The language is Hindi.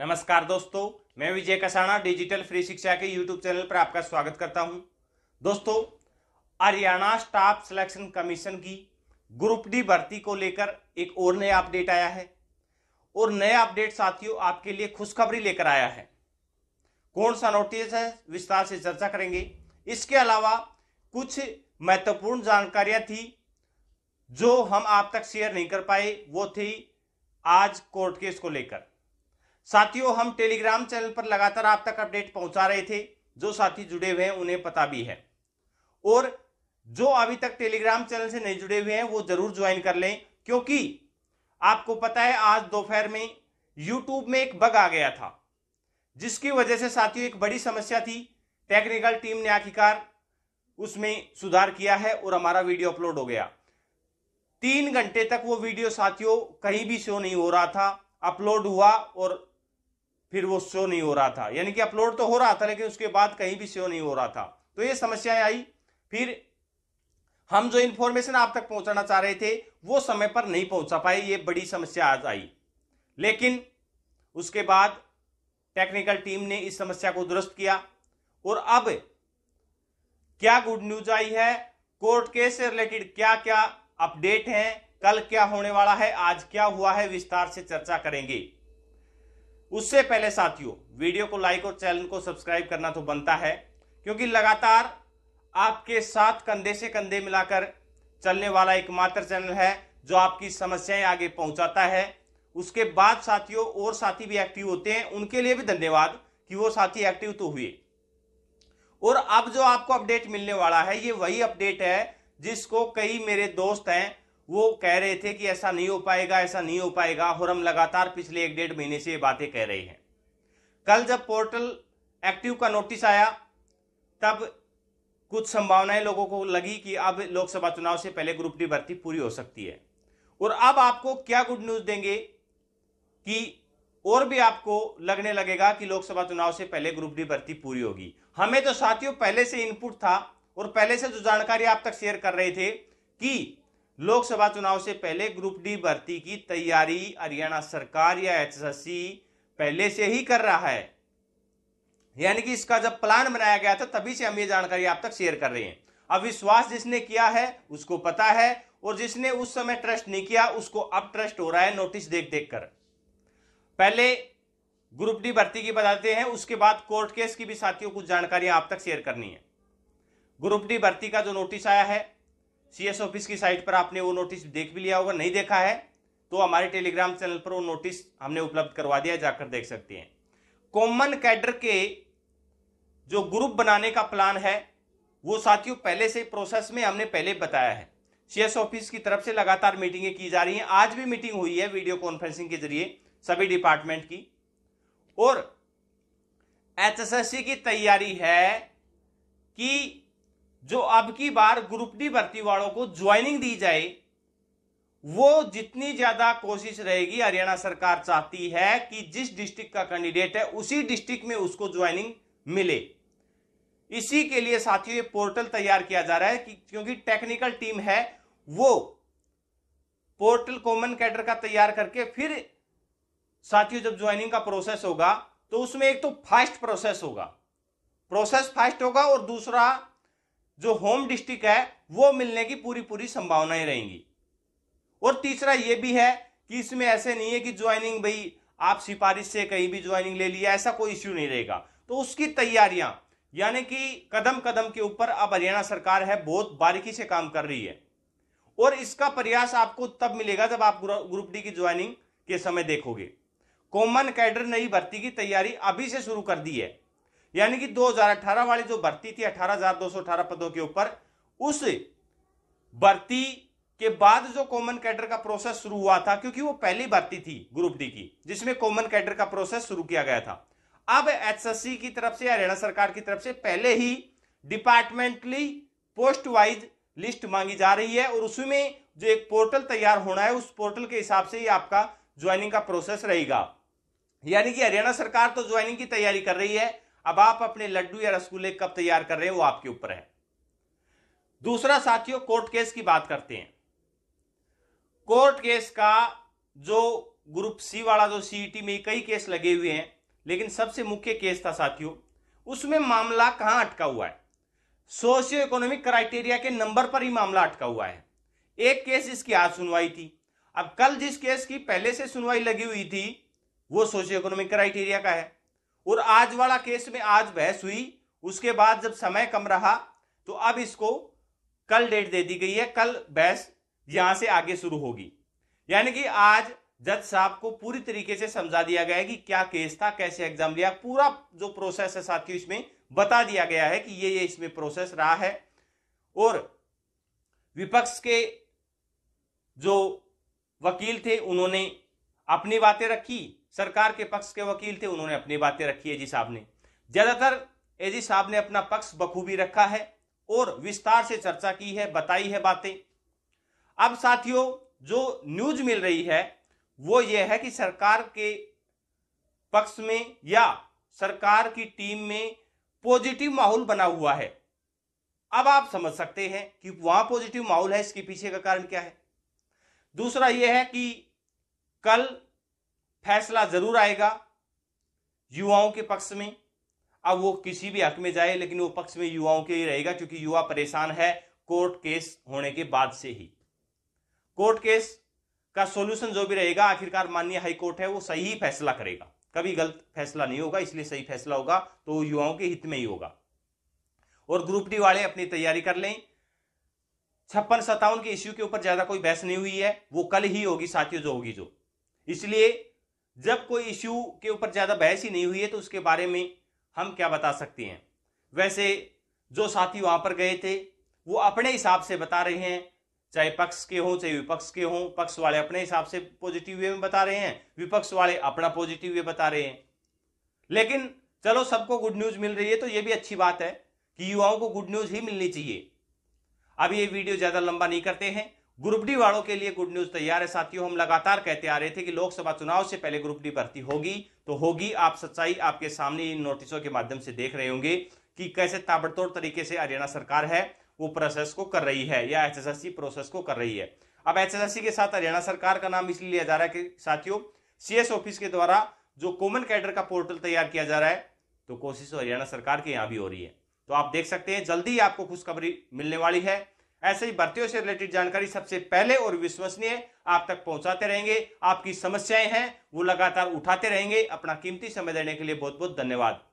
नमस्कार दोस्तों मैं विजय कसाणा डिजिटल फ्री शिक्षा के यूट्यूब चैनल पर आपका स्वागत करता हूं दोस्तों हरियाणा स्टाफ सिलेक्शन कमीशन की ग्रुप डी भर्ती को लेकर एक और नया अपडेट आया है और नया अपडेट साथियों आपके लिए खुशखबरी लेकर आया है कौन सा नोटिस है विस्तार से चर्चा करेंगे इसके अलावा कुछ महत्वपूर्ण जानकारियां थी जो हम आप तक शेयर नहीं कर पाए वो थी आज कोर्ट केस को लेकर साथियों हम टेलीग्राम चैनल पर लगातार आप तक अपडेट पहुंचा रहे थे जो साथी जुड़े हुए हैं उन्हें पता भी है और जो अभी तक टेलीग्राम चैनल से नहीं जुड़े हुए हैं वो जरूर ज्वाइन कर लें क्योंकि आपको पता है आज दोपहर में यूट्यूब में एक बग आ गया था जिसकी वजह से साथियों एक बड़ी समस्या थी टेक्निकल टीम ने आखिरकार उसमें सुधार किया है और हमारा वीडियो अपलोड हो गया तीन घंटे तक वो वीडियो साथियों कहीं भी शो नहीं हो रहा था अपलोड हुआ और फिर वो शो नहीं हो रहा था यानी कि अपलोड तो हो रहा था लेकिन उसके बाद कहीं भी शो नहीं हो रहा था तो ये समस्याएं आई फिर हम जो इन्फॉर्मेशन आप तक पहुंचाना चाह रहे थे वो समय पर नहीं पहुंचा पाए ये बड़ी समस्या आज आई लेकिन उसके बाद टेक्निकल टीम ने इस समस्या को दुरुस्त किया और अब क्या गुड न्यूज आई है कोर्ट केस से रिलेटेड क्या क्या अपडेट हैं कल क्या होने वाला है आज क्या हुआ है विस्तार से चर्चा करेंगे उससे पहले साथियों वीडियो को लाइक और चैनल को सब्सक्राइब करना तो बनता है क्योंकि लगातार आपके साथ कंधे से कंधे मिलाकर चलने वाला एकमात्र चैनल है जो आपकी समस्याएं आगे पहुंचाता है उसके बाद साथियों और साथी भी एक्टिव होते हैं उनके लिए भी धन्यवाद कि वो साथी एक्टिव तो हुए और अब जो आपको अपडेट मिलने वाला है ये वही अपडेट है जिसको कई मेरे दोस्त हैं वो कह रहे थे कि ऐसा नहीं हो पाएगा ऐसा नहीं हो पाएगा और हम लगातार पिछले एक डेढ़ महीने से ये बातें कह रहे हैं कल जब पोर्टल एक्टिव का नोटिस आया तब कुछ संभावनाएं लोगों को लगी कि अब लोकसभा चुनाव से पहले ग्रुप डी भर्ती पूरी हो सकती है और अब आपको क्या गुड न्यूज देंगे कि और भी आपको लगने लगेगा कि लोकसभा चुनाव से पहले ग्रुप डी भर्ती पूरी होगी हमें तो साथियों पहले से इनपुट था और पहले से जो जानकारी आप तक शेयर कर रहे थे कि लोकसभा चुनाव से पहले ग्रुप डी भर्ती की तैयारी हरियाणा सरकार या एचएससी पहले से ही कर रहा है यानी कि इसका जब प्लान बनाया गया था तभी से हम ये जानकारी आप तक शेयर कर रहे हैं अब विश्वास जिसने किया है उसको पता है और जिसने उस समय ट्रस्ट नहीं किया उसको अब ट्रस्ट हो रहा है नोटिस देख देख कर पहले ग्रुप डी भर्ती की बताते हैं उसके बाद कोर्ट केस की भी साथियों कुछ जानकारियां आप तक शेयर करनी है ग्रुप डी भर्ती का जो नोटिस आया है सीएस ऑफिस की साइट पर आपने वो नोटिस देख भी लिया होगा नहीं देखा है तो हमारे टेलीग्राम चैनल पर वो नोटिस हमने उपलब्ध करवा दिया जाकर देख सकते हैं कॉमन कैडर के जो ग्रुप बनाने का प्लान है वो साथियों पहले से प्रोसेस में हमने पहले बताया है सीएस ऑफिस की तरफ से लगातार मीटिंगें की जा रही हैं आज भी मीटिंग हुई है वीडियो कॉन्फ्रेंसिंग के जरिए सभी डिपार्टमेंट की और एचएसएससी की तैयारी है कि जो अब की बार ग्रुप डी भर्ती वालों को ज्वाइनिंग दी जाए वो जितनी ज्यादा कोशिश रहेगी हरियाणा सरकार चाहती है कि जिस डिस्ट्रिक्ट का कैंडिडेट है उसी डिस्ट्रिक्ट में उसको ज्वाइनिंग मिले इसी के लिए साथियों पोर्टल तैयार किया जा रहा है कि क्योंकि टेक्निकल टीम है वो पोर्टल कॉमन कैडर का तैयार करके फिर साथियों जब ज्वाइनिंग का प्रोसेस होगा तो उसमें एक तो फास्ट प्रोसेस होगा प्रोसेस फास्ट होगा और दूसरा जो होम डिस्ट्रिक्ट है वो मिलने की पूरी पूरी संभावनाएं रहेंगी और तीसरा ये भी है कि इसमें ऐसे नहीं है कि ज्वाइनिंग भाई आप सिफारिश से कहीं भी ज्वाइनिंग ले लिया ऐसा कोई इश्यू नहीं रहेगा तो उसकी तैयारियां यानी कि कदम कदम के ऊपर अब हरियाणा सरकार है बहुत बारीकी से काम कर रही है और इसका प्रयास आपको तब मिलेगा जब आप ग्रुप डी की ज्वाइनिंग के समय देखोगे कॉमन कैडर नई भर्ती की तैयारी अभी से शुरू कर दी है यानी कि 2018 वाली जो भर्ती थी 18,218 पदों के ऊपर उस भर्ती के बाद जो कॉमन कैडर का प्रोसेस शुरू हुआ था क्योंकि वो पहली भर्ती थी ग्रुप डी की जिसमें कॉमन कैडर का प्रोसेस शुरू किया गया था अब एचएससी की तरफ से हरियाणा सरकार की तरफ से पहले ही डिपार्टमेंटली पोस्ट वाइज लिस्ट मांगी जा रही है और उसमें जो एक पोर्टल तैयार होना है उस पोर्टल के हिसाब से ही आपका ज्वाइनिंग का प्रोसेस रहेगा यानी कि हरियाणा सरकार तो ज्वाइनिंग की तैयारी कर रही है अब आप अपने लड्डू या रसगुल्ले कब तैयार कर रहे हैं वो आपके ऊपर है दूसरा साथियों कोर्ट केस की बात करते हैं कोर्ट केस का जो ग्रुप सी वाला जो सीईटी e में कई केस लगे हुए हैं लेकिन सबसे मुख्य केस था साथियों उसमें मामला कहां अटका हुआ है सोशियो इकोनॉमिक क्राइटेरिया के नंबर पर ही मामला अटका हुआ है एक केस इसकी आज सुनवाई थी अब कल जिस केस की पहले से सुनवाई लगी हुई थी वो सोशियो इकोनॉमिक क्राइटेरिया का है और आज वाला केस में आज बहस हुई उसके बाद जब समय कम रहा तो अब इसको कल डेट दे दी गई है कल बहस यहां से आगे शुरू होगी यानी कि आज जज साहब को पूरी तरीके से समझा दिया गया है कि क्या केस था कैसे एग्जाम लिया पूरा जो प्रोसेस है साथियों इसमें बता दिया गया है कि ये ये इसमें प्रोसेस रहा है और विपक्ष के जो वकील थे उन्होंने अपनी बातें रखी सरकार के पक्ष के वकील थे उन्होंने अपनी बातें रखी एजी साहब ने ज्यादातर एजी साहब ने अपना पक्ष बखूबी रखा है और विस्तार से चर्चा की है बताई है बातें अब साथियों जो न्यूज मिल रही है वो ये है कि सरकार के पक्ष में या सरकार की टीम में पॉजिटिव माहौल बना हुआ है अब आप समझ सकते हैं कि वहां पॉजिटिव माहौल है इसके पीछे का कारण क्या है दूसरा यह है कि कल फैसला जरूर आएगा युवाओं के पक्ष में अब वो किसी भी हक में जाए लेकिन वो पक्ष में युवाओं के ही रहेगा क्योंकि युवा परेशान है कोर्ट केस होने के बाद से ही कोर्ट केस का सोल्यूशन जो भी रहेगा आखिरकार माननीय कोर्ट है वो सही फैसला करेगा कभी गलत फैसला नहीं होगा इसलिए सही फैसला होगा तो युवाओं के हित में ही होगा और ग्रुप डी वाले अपनी तैयारी कर लें छप्पन सत्तावन के इश्यू के ऊपर ज्यादा कोई बहस नहीं हुई है वो कल ही होगी साथियों जो होगी जो इसलिए जब कोई इश्यू के ऊपर ज़्यादा बहस ही नहीं हुई है तो उसके बारे में हम क्या बता सकते हैं वैसे जो साथी वहाँ पर गए थे वो अपने हिसाब से बता रहे हैं चाहे पक्ष के हों चाहे विपक्ष के हों पक्ष वाले अपने हिसाब से पॉजिटिव वे में बता रहे हैं विपक्ष वाले अपना पॉजिटिव वे बता रहे हैं लेकिन चलो सबको गुड न्यूज मिल रही है तो ये भी अच्छी बात है कि युवाओं को गुड न्यूज ही मिलनी चाहिए अब ये वीडियो ज्यादा लंबा नहीं करते हैं ग्रुप डी वालों के लिए गुड न्यूज तैयार है साथियों हम लगातार कहते आ रहे थे कि लोकसभा चुनाव से पहले ग्रुप डी भर्ती होगी तो होगी आप सच्चाई आपके सामने इन नोटिसों के माध्यम से देख रहे होंगे कि कैसे ताबड़तोड़ तरीके से हरियाणा सरकार है वो प्रोसेस को कर रही है या एचएसएससी प्रोसेस को कर रही है अब एचएसएससी के साथ हरियाणा सरकार का नाम इसलिए लिया जा रहा है कि साथियों सीएस ऑफिस के द्वारा जो कॉमन कैडर का पोर्टल तैयार किया जा रहा है तो कोशिश तो हरियाणा सरकार के यहां भी हो रही है तो आप देख सकते हैं जल्दी आपको खुशखबरी मिलने वाली है ऐसे ही भर्तियों से रिलेटेड जानकारी सबसे पहले और विश्वसनीय आप तक पहुंचाते रहेंगे आपकी समस्याएं हैं वो लगातार उठाते रहेंगे अपना कीमती समय देने के लिए बहुत बहुत धन्यवाद